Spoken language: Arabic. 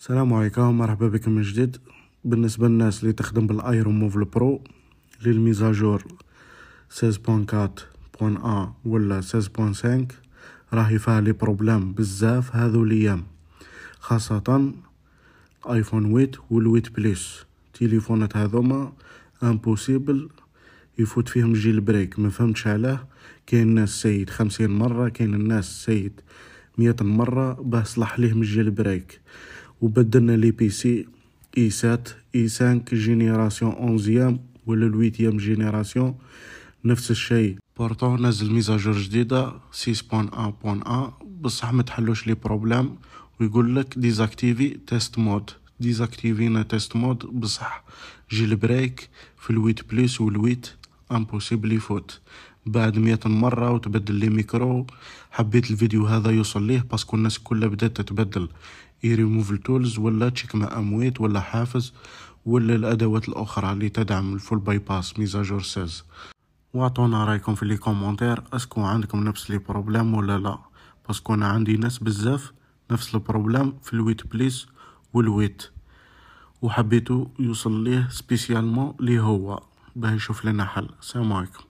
السلام عليكم مرحبا بكم من جديد بالنسبه للناس اللي تخدم بالايرون موف برو للميزاجور 16.4.1 ولا 16.5 راهي فيها لي بروبلام بزاف هذو الايام خاصه ايفون 8 والويت بليس تليفونات هذوما امبوسيبل يفوت فيهم جيل بريك ما فهمتش علاه كاين الناس سيد خمسين مره كاين الناس سيد مية مرة باه صلح ليهم الجيل بريك وبدلنا لي بي سي اي 7 اي 5 جينيراسيون 11 ولا الويتيام جينيراسيون نفس الشيء بورتون نزل ميزاجور جديده 6.1.1 بصح ما تحلوش لي بروبلام ويقول لك ديزاكتيفي تيست مود ديزاكتيفينا تيست مود بصح جيل بريك في الويت بلس والويت امبوسيبلي يفوت بعد مئة مرة وتبدل لي ميكرو حبيت الفيديو هذا يوصل ليه باسكو الناس كلها بدات تتبدل يريموف التولز ولا تشيك مع امويت ولا حافز ولا الادوات الاخرى اللي تدعم الفول باي باس ميزاجور سيز واعطونا رايكم في لي كومونتير اسكو عندكم نفس لي بروبلام ولا لا باسكو انا عندي ناس بزاف نفس البروبلام في الويت بليس والويت وحبيتو يوصل ليه سبيسيالمون لي هو بهي يشوف لنا حل السلام عليكم